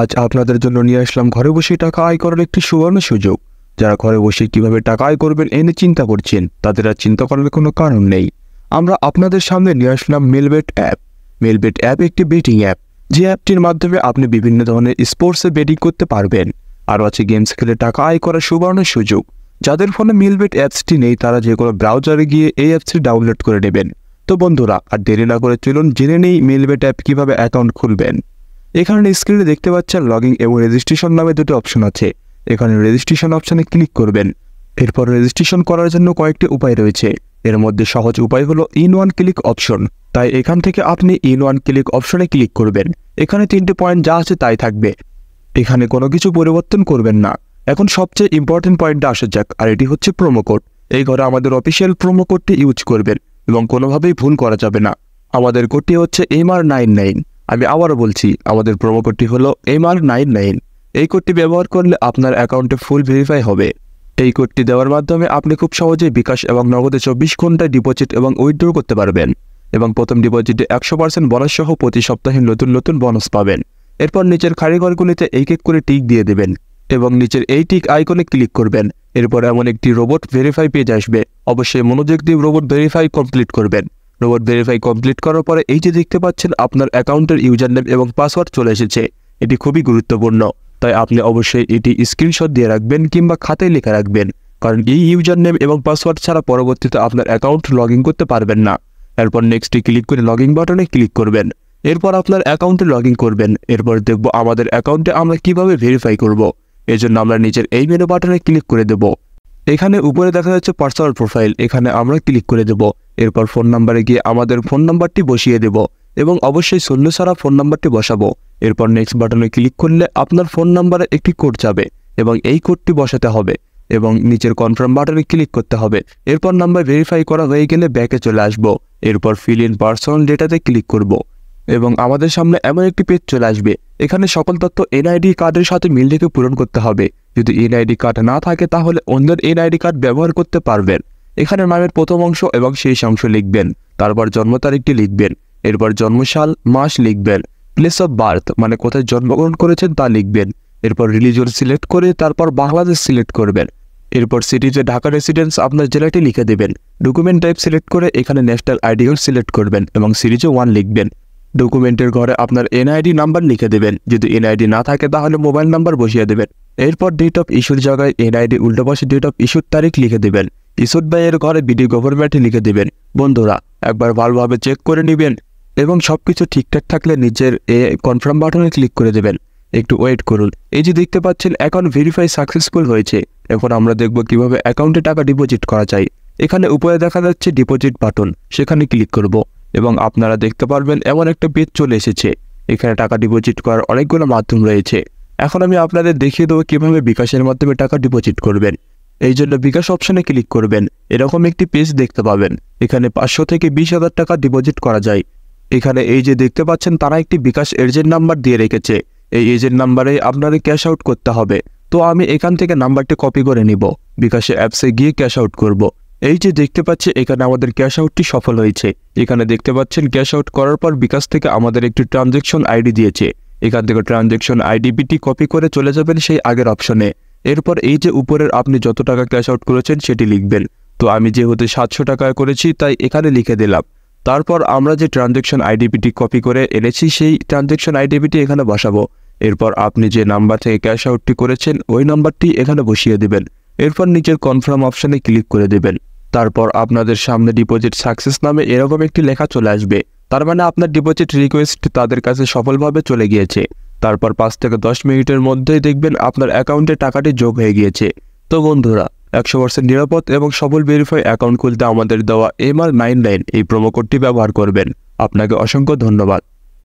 আজ আপনাদের জন্য নিয়ে আসলাম ঘরে বসে টাকা আয় করার একটি সুবর্ণ সুযোগ যারা ঘরে বসে কিভাবে টাকা আয় করবেন এনে চিন্তা করছেন তাদের আর চিন্তা করার কোনো কারণ নেই আমরা আপনাদের সামনে নিয়ে আসলাম মেলবেট অ্যাপ মেলবেট অ্যাপ একটি বেটিং অ্যাপ যে অ্যাপটির মাধ্যমে আপনি বিভিন্ন ধরনের স্পোর্টসে বেটিং করতে পারবেন আরও আছে গেমস খেলে টাকা আয় করার সুবর্ণ সুযোগ যাদের ফোনে মিলবেট অ্যাপসটি নেই তারা যে কোনো ব্রাউজারে গিয়ে এই অ্যাপসটি ডাউনলোড করে নেবেন তো বন্ধুরা আর দেরি না করে চলুন জেনে নেই মিলবেট অ্যাপ কীভাবে অ্যাকাউন্ট খুলবেন এখানে স্ক্রিনে দেখতে পাচ্ছেন লগিং এবং রেজিস্ট্রেশন নামে দুটো অপশন আছে এখানে রেজিস্ট্রেশন অপশানে ক্লিক করবেন এরপর রেজিস্ট্রেশন করার জন্য কয়েকটি উপায় রয়েছে এর মধ্যে সহজ উপায় হলো ইন ওয়ান ক্লিক অপশন তাই এখান থেকে আপনি ইন ওয়ান ক্লিক অপশনে ক্লিক করবেন এখানে তিনটে পয়েন্ট যা আছে তাই থাকবে এখানে কোনো কিছু পরিবর্তন করবেন না এখন সবচেয়ে ইম্পর্টেন্ট পয়েন্টটা আসা যাক আর এটি হচ্ছে প্রোমো কোড এই ঘরে আমাদের অফিসিয়াল প্রোমো কোডটি ইউজ করবেন এবং কোনোভাবেই ভুল করা যাবে না আমাদের কোডটি হচ্ছে এম আর নাইন নাইন আমি আবারও বলছি আমাদের প্রোমো কোডটি হলো এম আর নাইন নাইন এই কোডটি ব্যবহার করলে আপনার অ্যাকাউন্টে ফুল ভেরিফাই হবে এই কোডটি দেওয়ার মাধ্যমে আপনি খুব সহজেই বিকাশ এবং নগদে চব্বিশ ঘন্টায় ডিপোজিট এবং উইথড্র করতে পারবেন এবং প্রথম ডিপোজিটে একশো পার্সেন্ট বোনাস সহ প্রতি সপ্তাহে নতুন নতুন বোনাস পাবেন এরপর নিচের কারিগরগুলিতে এক এক করে টিক দিয়ে দেবেন এবং নিচের এই টিক আইকনে ক্লিক করবেন এরপর এমন একটি রোবট ভেরিফাই পেজ আসবে অবশ্যই মনোযোগ দিয়ে রোবট ভেরিফাই কমপ্লিট করবেন রোবট ভেরিফাই কমপ্লিট করার পরে এই যে দেখতে পাচ্ছেন আপনার অ্যাকাউন্টের ইউজার নেম এবং পাসওয়ার্ড চলে এসেছে এটি খুবই গুরুত্বপূর্ণ তাই আপনি অবশ্যই এটি স্ক্রিনশট দিয়ে রাখবেন কিংবা খাতায় লেখা রাখবেন কারণ এই ইউজার নেম এবং পাসওয়ার্ড ছাড়া পরবর্তীতে আপনার অ্যাকাউন্ট লগ করতে পারবেন না এরপর নেক্সটে ক্লিক করে লগ বাটনে ক্লিক করবেন এরপর আপনার অ্যাকাউন্টে লগ করবেন এরপর দেখব আমাদের অ্যাকাউন্টে আমরা কিভাবে ভেরিফাই করব। এজন্য আমরা নিজের এই মেনু বাটনে ক্লিক করে দেব এখানে উপরে দেখা যাচ্ছে পার্সোনাল প্রোফাইল এখানে আমরা ক্লিক করে দেবো এরপর ফোন নাম্বারে গিয়ে আমাদের ফোন নাম্বারটি বসিয়ে দেব এবং অবশ্যই শূন্য ছাড়া ফোন নাম্বারটি বসাবো এরপর নেক্সট বাটনে ক্লিক করলে আপনার ফোন নাম্বারে একটি কোড যাবে এবং এই কোডটি বসাতে হবে এবং নিচের কনফার্ম বাটনে ক্লিক করতে হবে এরপর নাম্বার ভেরিফাই করা হয়ে গেলে ব্যাকে চলে আসব এরপর ফিল ইন পার্সোনাল ডেটাতে ক্লিক করব এবং আমাদের সামনে এমন একটি পেজ চলে আসবে এখানে সকল তথ্য এনআইডি কার্ডের সাথে মিল রেখে পূরণ করতে হবে যদি এনআইডি কার্ড না থাকে তাহলে অন্যের এনআইডি কার্ড ব্যবহার করতে পারবেন এখানে নামের প্রথম অংশ এবং শেষ অংশ লিখবেন তারপর জন্ম তারিখটি লিখবেন এরপর জন্মশাল মাস লিখবেন প্লেস অফ বার্থ মানে কোথায় জন্মগ্রহণ করেছেন তা লিখবেন এরপর রিলিজন সিলেক্ট করে তারপর বাংলাদেশ সিলেক্ট করবেন এরপর সিটিজে ঢাকা রেসিডেন্স আপনার জেলাটি লিখে দেবেন ডকুমেন্ট টাইপ সিলেক্ট করে এখানে ন্যাশনাল আইডি কার্ড সিলেক্ট করবেন এবং সিরিজে ওয়ান লিখবেন ডকুমেন্টের ঘরে আপনার এনআইডি নাম্বার লিখে দেবেন যদি এনআইডি না থাকে তাহলে মোবাইল নাম্বার বসিয়ে দেবেন এরপর ডেট অফ ইস্যুর জায়গায় এনআইডি উল্টোপাশে ডেট অফ ইস্যুর তারিখ লিখে দেবেন ইসুদ ভাইয়ের ঘরে বিডি গভর্নমেন্টে লিখে দেবেন বন্ধুরা একবার ভালোভাবে চেক করে নেবেন এবং সব কিছু ঠিকঠাক থাকলে নিজের এ কনফার্ম বাটনে ক্লিক করে দেবেন একটু ওয়েট করুন এই যে দেখতে পাচ্ছেন অ্যাকাউন্ট ভেরিফাই সাকসেসফুল হয়েছে এখন আমরা দেখব কিভাবে অ্যাকাউন্টে টাকা ডিপোজিট করা যায় এখানে উপরে দেখা যাচ্ছে ডিপোজিট বাটন সেখানে ক্লিক করব এবং আপনারা দেখতে পারবেন এমন একটা পেজ চলে এসেছে এখানে টাকা ডিপোজিট করার অনেকগুলো মাধ্যম রয়েছে এখন আমি আপনাদের দেখিয়ে দেবো কীভাবে বিকাশের মাধ্যমে টাকা ডিপোজিট করবেন এই জন্য বিকাশ অপশনে ক্লিক করবেন এরকম একটি পেজ দেখতে পাবেন এখানে পাঁচশো থেকে বিশ হাজার টাকা ডিপোজিট করা যায় এখানে এই যে দেখতে পাচ্ছেন তারা একটি বিকাশ এজেন্ট নাম্বার দিয়ে রেখেছে এই এজেন্ট নাম্বারে আপনার ক্যাশ আউট করতে হবে তো আমি এখান থেকে নাম্বারটি কপি করে নিব বিকাশে অ্যাপসে গিয়ে ক্যাশ আউট করব। এই যে দেখতে পাচ্ছি এখানে আমাদের ক্যাশ আউটটি সফল হয়েছে এখানে দেখতে পাচ্ছেন ক্যাশ আউট করার পর বিকাশ থেকে আমাদের একটি ট্রানজেকশন আইডি দিয়েছে এখান থেকে ট্রানজেকশন আইডি বিটি কপি করে চলে যাবেন সেই আগের অপশনে এরপর এই যে উপরের আপনি যত টাকা ক্যাশ আউট করেছেন সেটি লিখবেন তো আমি যেহেতু সাতশো টাকায় করেছি তাই এখানে লিখে দিলাম তারপর আমরা যে ট্রানজেকশন আইডিপিটি কপি করে এনেছি সেই ট্রানজেকশন আইডিপিটি এখানে বসাবো এরপর আপনি যে নাম্বার থেকে ক্যাশ আউটটি করেছেন ওই নাম্বারটি এখানে বসিয়ে দেবেন এরপর নিচের কনফার্ম অপশানে ক্লিক করে দেবেন তারপর আপনাদের সামনে ডিপোজিট সাকসেস নামে এরকম একটি লেখা চলে আসবে তার মানে আপনার ডিপোজিট রিকোয়েস্ট তাদের কাছে সফলভাবে চলে গিয়েছে তারপর পাঁচ থেকে দশ মিনিটের মধ্যেই দেখবেন আপনার অ্যাকাউন্টে টাকাটি যোগ হয়ে গিয়েছে তো বন্ধুরা একশো পার্সেন্ট নিরাপদ এবং সবল ভেরিফাই অ্যাকাউন্ট খুলতে আমাদের দেওয়া এম আর নাইন নাইন এই প্রোমো কোডটি ব্যবহার করবেন আপনাকে অসংখ্য ধন্যবাদ